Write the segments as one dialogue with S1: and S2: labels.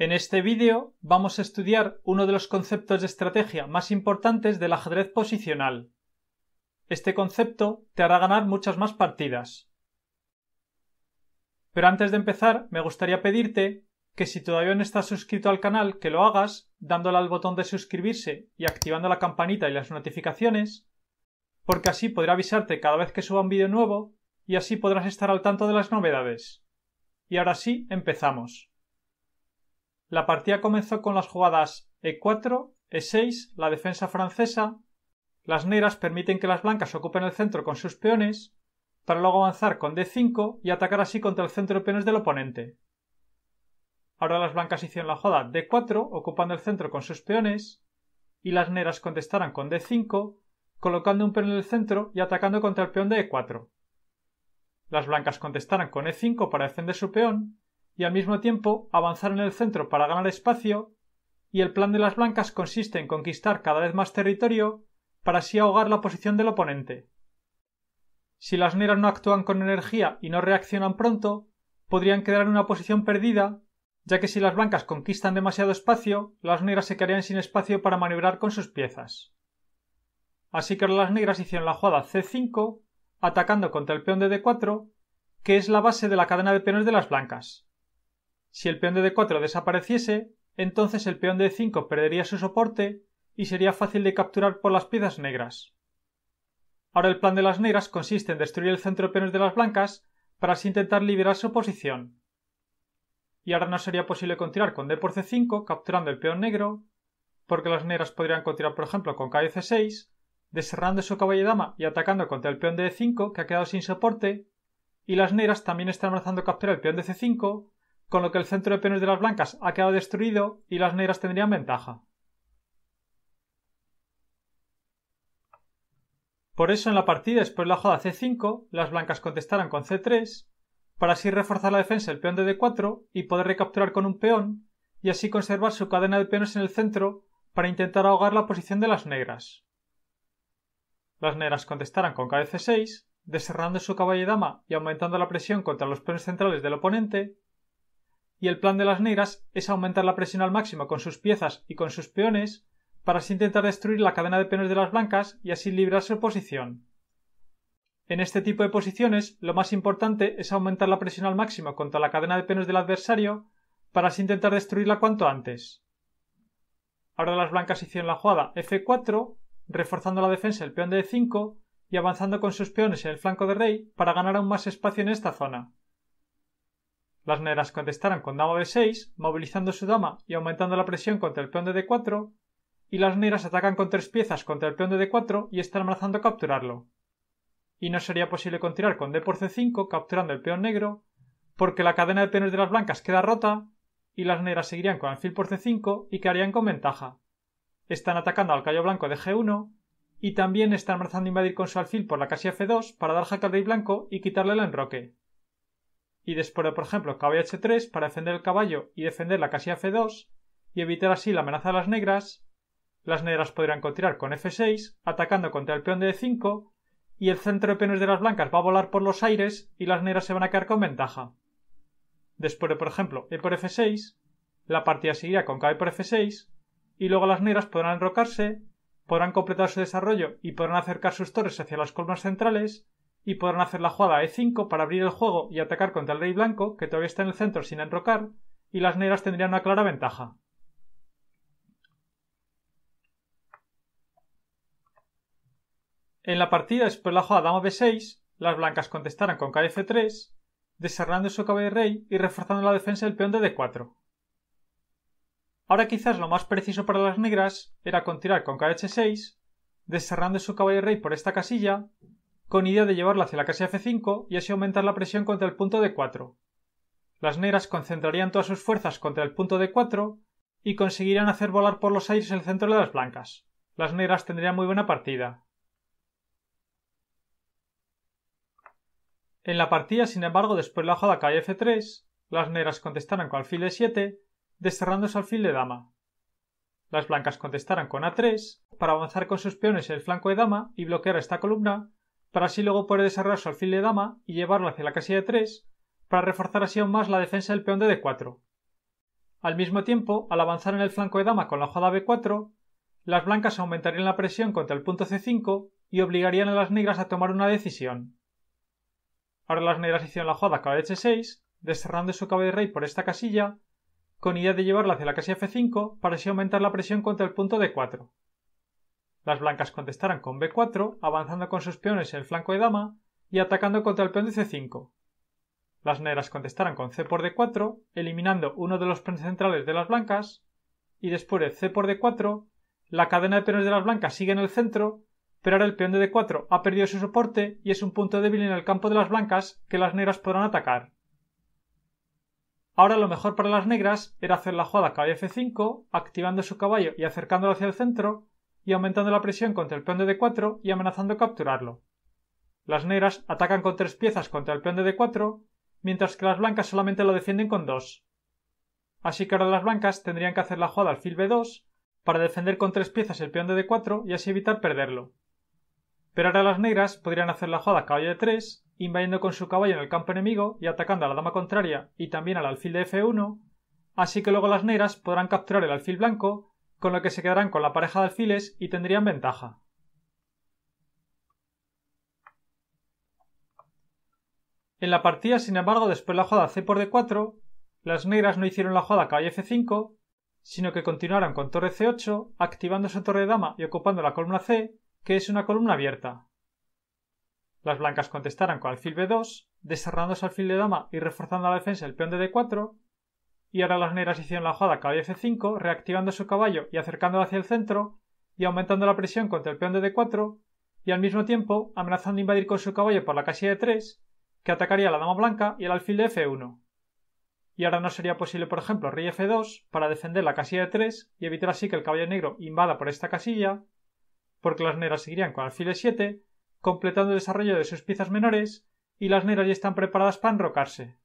S1: En este vídeo vamos a estudiar uno de los conceptos de estrategia más importantes del ajedrez posicional. Este concepto te hará ganar muchas más partidas. Pero antes de empezar, me gustaría pedirte que si todavía no estás suscrito al canal, que lo hagas dándole al botón de suscribirse y activando la campanita y las notificaciones, porque así podré avisarte cada vez que suba un vídeo nuevo y así podrás estar al tanto de las novedades. Y ahora sí, empezamos. La partida comenzó con las jugadas E4, E6, la defensa francesa. Las negras permiten que las blancas ocupen el centro con sus peones, para luego avanzar con D5 y atacar así contra el centro de peones del oponente. Ahora las blancas hicieron la jugada D4, ocupando el centro con sus peones, y las negras contestaron con D5, colocando un peón en el centro y atacando contra el peón de E4. Las blancas contestaron con E5 para defender su peón, y al mismo tiempo avanzar en el centro para ganar espacio, y el plan de las blancas consiste en conquistar cada vez más territorio para así ahogar la posición del oponente. Si las negras no actúan con energía y no reaccionan pronto, podrían quedar en una posición perdida, ya que si las blancas conquistan demasiado espacio, las negras se quedarían sin espacio para maniobrar con sus piezas. Así que las negras hicieron la jugada c5, atacando contra el peón de d4, que es la base de la cadena de peones de las blancas. Si el peón de d4 desapareciese, entonces el peón de e 5 perdería su soporte y sería fácil de capturar por las piezas negras. Ahora el plan de las negras consiste en destruir el centro de peones de las blancas para así intentar liberar su posición. Y ahora no sería posible continuar con d por c5 capturando el peón negro, porque las negras podrían continuar por ejemplo con y c6, deserrando su caballo dama y atacando contra el peón de e 5 que ha quedado sin soporte, y las negras también están amenazando capturar el peón de c5 con lo que el centro de peones de las blancas ha quedado destruido y las negras tendrían ventaja. Por eso en la partida después de la jugada c5, las blancas contestarán con c3, para así reforzar la defensa del peón de d4 y poder recapturar con un peón, y así conservar su cadena de peones en el centro para intentar ahogar la posición de las negras. Las negras contestarán con c 6 deserrando su caballo y dama y aumentando la presión contra los peones centrales del oponente, y el plan de las negras es aumentar la presión al máximo con sus piezas y con sus peones para así intentar destruir la cadena de peones de las blancas y así librar su posición. En este tipo de posiciones lo más importante es aumentar la presión al máximo contra la cadena de peones del adversario para así intentar destruirla cuanto antes. Ahora las blancas hicieron la jugada f4, reforzando la defensa del peón de e5 y avanzando con sus peones en el flanco de rey para ganar aún más espacio en esta zona. Las negras contestarán con dama b6, movilizando su dama y aumentando la presión contra el peón de d4, y las negras atacan con tres piezas contra el peón de d4 y están amenazando capturarlo. Y no sería posible continuar con d por c5 capturando el peón negro, porque la cadena de peones de las blancas queda rota y las negras seguirían con alfil por c5 y quedarían con ventaja. Están atacando al callo blanco de g1 y también están amenazando invadir con su alfil por la casilla f2 para dar jaque al rey blanco y quitarle el enroque y después, por ejemplo, caballo h3 para defender el caballo y defender la casilla f2 y evitar así la amenaza de las negras. Las negras podrán continuar con f6, atacando contra el peón de d5 y el centro de peones de las blancas va a volar por los aires y las negras se van a quedar con ventaja. Después, por ejemplo, e por f6, la partida seguirá con caballo e por f6 y luego las negras podrán enrocarse, podrán completar su desarrollo y podrán acercar sus torres hacia las columnas centrales y podrán hacer la jugada E5 para abrir el juego y atacar contra el rey blanco, que todavía está en el centro sin enrocar, y las negras tendrían una clara ventaja. En la partida después de la jugada dama B6, las blancas contestarán con kf3, desarrollando su caballo rey y reforzando la defensa del peón de d4. Ahora quizás lo más preciso para las negras era continuar con kh6, desarrollando su caballo rey por esta casilla con idea de llevarla hacia la casa F5 y así aumentar la presión contra el punto D4. Las negras concentrarían todas sus fuerzas contra el punto D4 y conseguirían hacer volar por los aires el centro de las blancas. Las negras tendrían muy buena partida. En la partida, sin embargo, después de la jugada calle F3, las negras contestarán con alfil de 7 desterrando su alfil de dama. Las blancas contestarán con A3 para avanzar con sus peones en el flanco de dama y bloquear esta columna para así luego poder desarrollar su alfil de dama y llevarlo hacia la casilla de 3 para reforzar así aún más la defensa del peón de d4. Al mismo tiempo, al avanzar en el flanco de dama con la jugada b4, las blancas aumentarían la presión contra el punto c5 y obligarían a las negras a tomar una decisión. Ahora las negras hicieron la jugada caballo de 6 desterrando su caballo de rey por esta casilla, con idea de llevarla hacia la casilla f5 para así aumentar la presión contra el punto d4. Las blancas contestarán con b4, avanzando con sus peones en el flanco de dama y atacando contra el peón de c5. Las negras contestarán con c por d4, eliminando uno de los peones centrales de las blancas, y después de c por d4, la cadena de peones de las blancas sigue en el centro, pero ahora el peón de d4 ha perdido su soporte y es un punto débil en el campo de las blancas que las negras podrán atacar. Ahora lo mejor para las negras era hacer la jugada caballo f5, activando su caballo y acercándolo hacia el centro, y aumentando la presión contra el peón de d4 y amenazando capturarlo. Las negras atacan con tres piezas contra el peón de d4, mientras que las blancas solamente lo defienden con dos. Así que ahora las blancas tendrían que hacer la jugada alfil b2 para defender con tres piezas el peón de d4 y así evitar perderlo. Pero ahora las negras podrían hacer la jugada caballo de 3 invadiendo con su caballo en el campo enemigo y atacando a la dama contraria y también al alfil de f1, así que luego las negras podrán capturar el alfil blanco con lo que se quedarán con la pareja de alfiles y tendrían ventaja. En la partida, sin embargo, después de la jugada c por d4, las negras no hicieron la jugada caballo f5, sino que continuaron con torre c8, activando su torre de dama y ocupando la columna c, que es una columna abierta. Las blancas contestaron con alfil b2, desarrollando su alfil de dama y reforzando la defensa del peón de d4, y ahora las negras hicieron la jugada caballo f5, reactivando su caballo y acercándolo hacia el centro, y aumentando la presión contra el peón de d4, y al mismo tiempo amenazando invadir con su caballo por la casilla de 3, que atacaría a la dama blanca y el alfil de f1. Y ahora no sería posible, por ejemplo, rey f2 para defender la casilla de 3 y evitar así que el caballo negro invada por esta casilla, porque las negras seguirían con alfil e7, completando el desarrollo de sus piezas menores, y las negras ya están preparadas para enrocarse.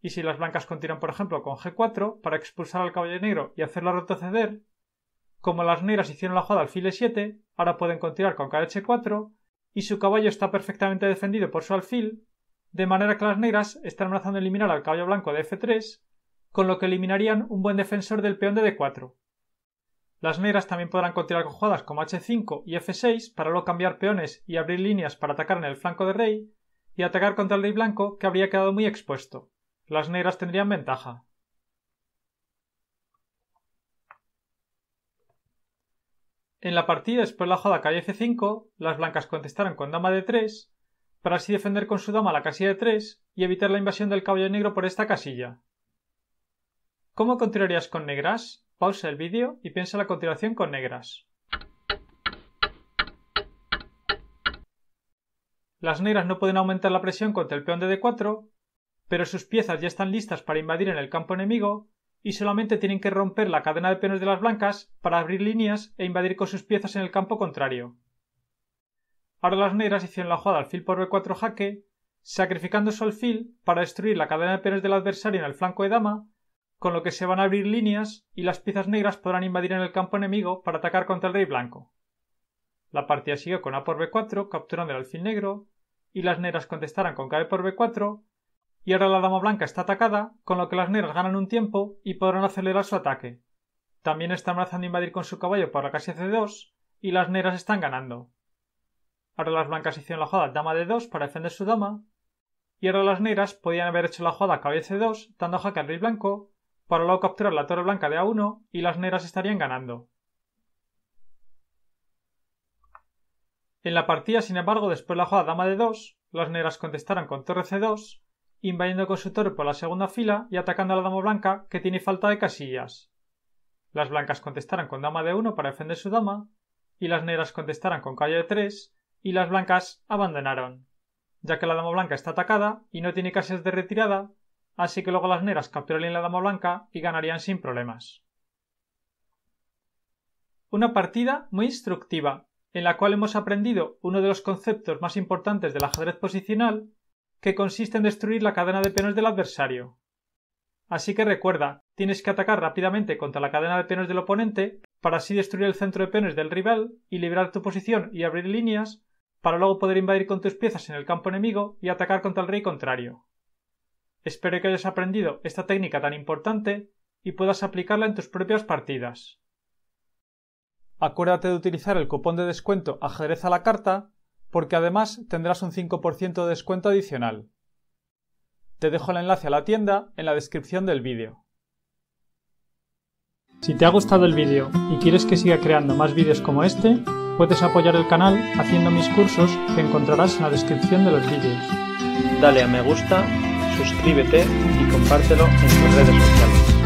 S1: Y si las blancas continúan, por ejemplo, con G4 para expulsar al caballo negro y hacerlo retroceder, como las negras hicieron la jugada alfil E7, ahora pueden continuar con KH4 y su caballo está perfectamente defendido por su alfil, de manera que las negras están amenazando eliminar al caballo blanco de F3, con lo que eliminarían un buen defensor del peón de D4. Las negras también podrán continuar con jugadas como H5 y F6 para luego cambiar peones y abrir líneas para atacar en el flanco de rey y atacar contra el rey blanco que habría quedado muy expuesto. Las negras tendrían ventaja. En la partida después la jugada calle c5, las blancas contestaron con dama de 3 para así defender con su dama la casilla de 3 y evitar la invasión del caballo negro por esta casilla. ¿Cómo continuarías con negras? Pausa el vídeo y piensa la continuación con negras. Las negras no pueden aumentar la presión contra el peón de d4 pero sus piezas ya están listas para invadir en el campo enemigo y solamente tienen que romper la cadena de peones de las blancas para abrir líneas e invadir con sus piezas en el campo contrario. Ahora las negras hicieron la jugada alfil por b4 jaque, sacrificando su alfil para destruir la cadena de peones del adversario en el flanco de dama, con lo que se van a abrir líneas y las piezas negras podrán invadir en el campo enemigo para atacar contra el rey blanco. La partida siguió con a por b4 capturando el alfil negro, y las negras contestarán con K por b4 y ahora la dama blanca está atacada, con lo que las negras ganan un tiempo y podrán acelerar su ataque. También está amenazando invadir con su caballo para la casa c2 y las negras están ganando. Ahora las blancas hicieron la jugada dama de 2 para defender su dama y ahora las negras podían haber hecho la jugada caballo c2 dando jaque al rey blanco para luego capturar la torre blanca de a1 y las negras estarían ganando. En la partida, sin embargo, después de la jugada dama de 2 las negras contestaron con torre c2 invadiendo con su torre por la segunda fila y atacando a la dama blanca, que tiene falta de casillas. Las blancas contestaron con dama de 1 para defender su dama, y las negras contestaron con calle de tres y las blancas abandonaron, ya que la dama blanca está atacada y no tiene casillas de retirada, así que luego las negras capturarían la dama blanca y ganarían sin problemas. Una partida muy instructiva, en la cual hemos aprendido uno de los conceptos más importantes del ajedrez posicional que consiste en destruir la cadena de penos del adversario. Así que recuerda, tienes que atacar rápidamente contra la cadena de penos del oponente para así destruir el centro de peones del rival y liberar tu posición y abrir líneas para luego poder invadir con tus piezas en el campo enemigo y atacar contra el rey contrario. Espero que hayas aprendido esta técnica tan importante y puedas aplicarla en tus propias partidas. Acuérdate de utilizar el cupón de descuento ajedrez a la carta porque además tendrás un 5% de descuento adicional. Te dejo el enlace a la tienda en la descripción del vídeo. Si te ha gustado el vídeo y quieres que siga creando más vídeos como este, puedes apoyar el canal haciendo mis cursos que encontrarás en la descripción de los vídeos. Dale a me gusta, suscríbete y compártelo en tus redes sociales.